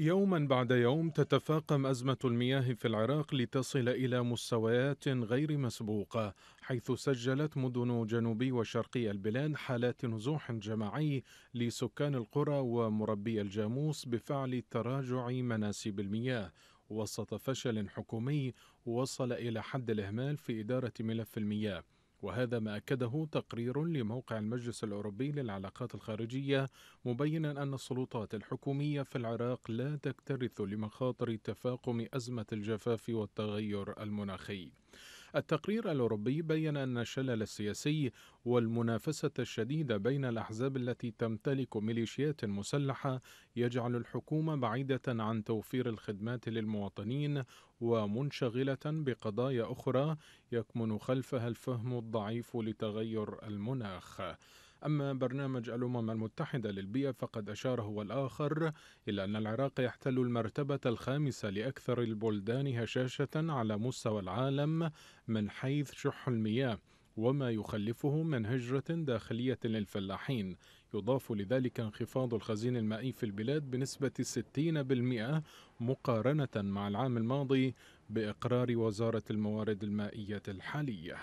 يوما بعد يوم تتفاقم أزمة المياه في العراق لتصل إلى مستويات غير مسبوقة حيث سجلت مدن جنوبي وشرقي البلاد حالات نزوح جماعي لسكان القرى ومربي الجاموس بفعل تراجع مناسب المياه وسط فشل حكومي وصل إلى حد الإهمال في إدارة ملف المياه وهذا ما أكده تقرير لموقع المجلس الأوروبي للعلاقات الخارجية مبينا أن السلطات الحكومية في العراق لا تكترث لمخاطر تفاقم أزمة الجفاف والتغير المناخي التقرير الأوروبي بين أن الشلل السياسي والمنافسة الشديدة بين الأحزاب التي تمتلك ميليشيات مسلحة يجعل الحكومة بعيدة عن توفير الخدمات للمواطنين ومنشغلة بقضايا أخرى يكمن خلفها الفهم الضعيف لتغير المناخ أما برنامج الأمم المتحدة للبيئة فقد أشار هو الآخر إلى أن العراق يحتل المرتبة الخامسة لأكثر البلدان هشاشة على مستوى العالم من حيث شح المياه وما يخلفه من هجرة داخلية للفلاحين يضاف لذلك انخفاض الخزين المائي في البلاد بنسبة 60% مقارنة مع العام الماضي بإقرار وزارة الموارد المائية الحالية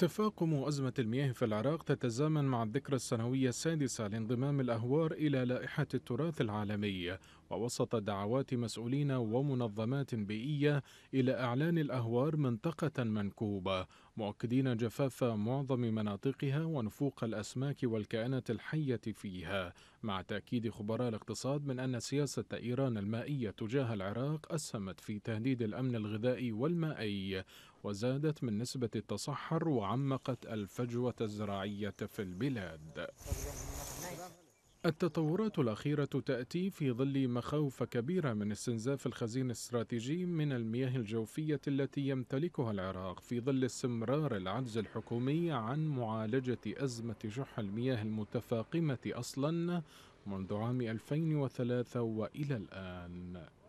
تفاقم أزمة المياه في العراق تتزامن مع الذكرى السنوية السادسة لانضمام الأهوار إلى لائحة التراث العالمي ووسط دعوات مسؤولين ومنظمات بيئية إلى إعلان الأهوار منطقة منكوبة مؤكدين جفاف معظم مناطقها ونفوق الأسماك والكائنات الحية فيها مع تأكيد خبراء الاقتصاد من أن سياسة إيران المائية تجاه العراق أسهمت في تهديد الأمن الغذائي والمائي وزادت من نسبة التصحر وعمقت الفجوة الزراعية في البلاد التطورات الأخيرة تأتي في ظل مخاوف كبيرة من استنزاف الخزين الاستراتيجي من المياه الجوفية التي يمتلكها العراق في ظل استمرار العجز الحكومي عن معالجة أزمة شح المياه المتفاقمة أصلا منذ عام 2003 وإلى الآن